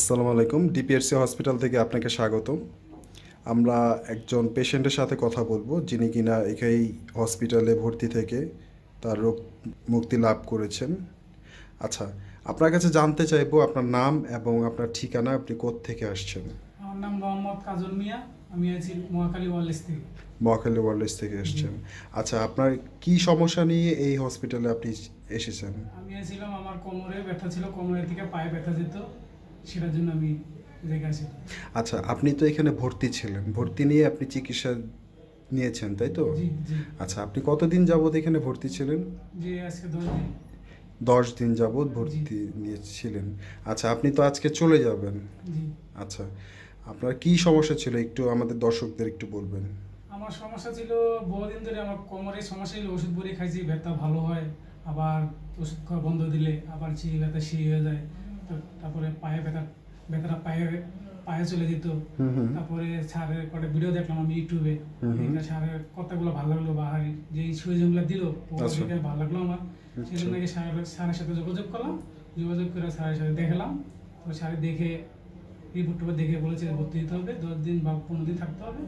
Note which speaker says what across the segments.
Speaker 1: আসসালামু আলাইকুম DPRC hospital থেকে আপনাকে স্বাগত আমরা একজন পেশেন্টের সাথে কথা বলবো যিনি কিনা এখানেই হসপিটালে ভর্তি থেকে তার রোগ মুক্তি লাভ করেছেন আচ্ছা আপনার কাছে জানতে চাইবো আপনার নাম এবং আপনার ঠিকানা আপনি থেকে আসছেন
Speaker 2: আমার নাম মোহাম্মদ কাজল মিয়া আমি আছি মহাকালী ওয়ার্লেস থেকে
Speaker 1: মহাকালী ওয়ার্লেস থেকে এসেছেন আচ্ছা আপনার কি সমস্যা নিয়ে এই হসপিটালে আপনি এসেছেন
Speaker 2: আমি ছিলাম আমার কোমরে ব্যথা ছিল কোমরের দিকে পায়ে ব্যথা যেত সেটার জন্য আমি রেখে
Speaker 1: আচ্ছা আপনি তো এখানে ভর্তি ছিলেন ভর্তি নিয়ে আপনি চিকিৎসা নিয়েছেন তাই তো আচ্ছা আপনি কতদিন যাবত এখানে ভর্তি ছিলেন জি আজকে দশ দিন যাবৎ ভর্তি নিয়েছিলেন আচ্ছা আপনি তো আজকে চলে যাবেন আচ্ছা আপনার কি সমস্যা ছিল একটু আমাদের দর্শকদের একটু বলবেন
Speaker 2: আমার সমস্যা ছিল বহুদিন ধরে আমার কোমরের সমস্যা ছিল ওষুধ পরে খাইছি ব্যথা ভালো হয় আবার ওষুধ খাওয়া বন্ধ দিলে আবার সেই ব্যথা সেই হয়ে যায় তারপরে পায়ে ব্যথা ব্যথাটা পায়ে পায়ে চলে যেত তারপরে স্যারের কটা ভিডিও দেখলাম আমি ইউটিউবে স্যারের ভালো লাগলো বা যে দিল আচ্ছা। ভালো লাগলো আমার আচ্ছা। সেজন্য নাকি স্যার স্যারের সাথে যোগাযোগ করলাম যোগাযোগ করে স্যারের সাথে দেখলাম তো স্যার দেখে রিপোর্ট দেখে বলেছে ভর্তি দিতে হবে দশ দিন বা পনেরো দিন থাকতে হবে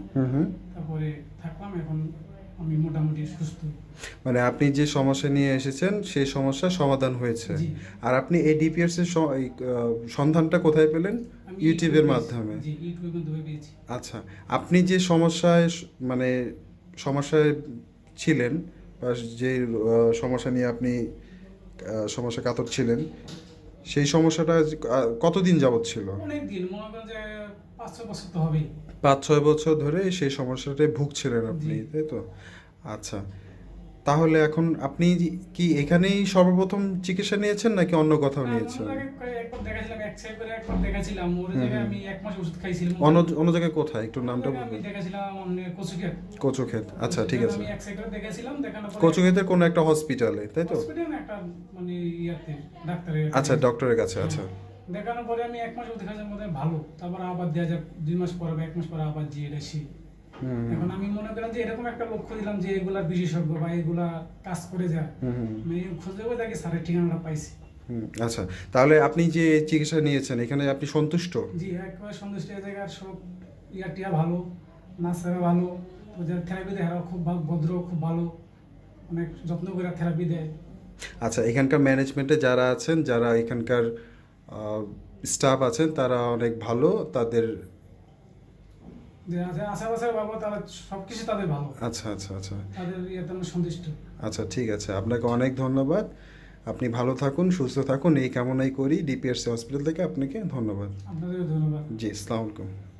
Speaker 2: তারপরে থাকলাম এখন আমি মোটামুটি সুস্থ
Speaker 1: মানে আপনি যে সমস্যা নিয়ে এসেছেন সেই সমস্যা সমাধান হয়েছে আর আপনি এই ডিপিএস এর সন্ধানটা কোথায় পেলেন ইউটিউবের মাধ্যমে
Speaker 2: জি পেয়েছি
Speaker 1: আচ্ছা আপনি যে সমস্যায় মানে সমস্যায় ছিলেন বা যে সমস্যা নিয়ে আপনি সমস্যা কাতর ছিলেন সেই সমস্যাটা কতদিন যাবৎ ছিল পাঁচ ছয় বছর ধরে সেই সমস্যাটায় ভুগছিলেন আপনি তাই তো আচ্ছা তাহলে এখন আপনি কি এখানেই সর্বপ্রথম চিকিৎসা নিয়েছেন নাকি অন্য কোথাও নিয়েছেন অন্য জায়গায় কোথায় একটু নামটা কচুক্ষেত আচ্ছা ঠিক আছে কচুক্ষেতের কোনো একটা হসপিটালে তাই তো মানে আচ্ছা ডক্টরের কাছে আচ্ছা
Speaker 2: দেখানোর পরে আমি এক মাস ওষুধ খাইছিলাম ভালো তারপর আবার দেওয়া যাক দুই মাস পরে বা এক মাস পরে আবার জিয়ে এখন আমি মনে করেন যে এরকম একটা লক্ষ্য দিলাম যে এগুলা বিশেষজ্ঞ বা এগুলা কাজ করে যায় আমি খুঁজে খুঁজে আগে স্যারের ঠিকানাটা পাইছি
Speaker 1: আচ্ছা তাহলে আপনি যে চিকিৎসা নিয়েছেন এখানে আপনি সন্তুষ্ট
Speaker 2: জি একবার সন্তুষ্ট এই জায়গার সব ইয়াটিয়া ভালো নার্সারা ভালো ওদের থেরাপি দেয় খুব ভদ্র খুব ভালো অনেক যত্ন করে থেরাপি দেয়
Speaker 1: আচ্ছা এখানকার ম্যানেজমেন্টে যারা আছেন যারা এখানকার স্টাফ আছেন তারা অনেক ভালো তাদের
Speaker 2: আচ্ছা আচ্ছা আচ্ছা ইয়ে
Speaker 1: আচ্ছা ঠিক আছে আপনাকে অনেক ধন্যবাদ আপনি ভালো থাকুন সুস্থ থাকুন এই কামনাই করি ডিপিএসসি হসপিটাল থেকে আপনাকে ধন্যবাদ জি আসসালাম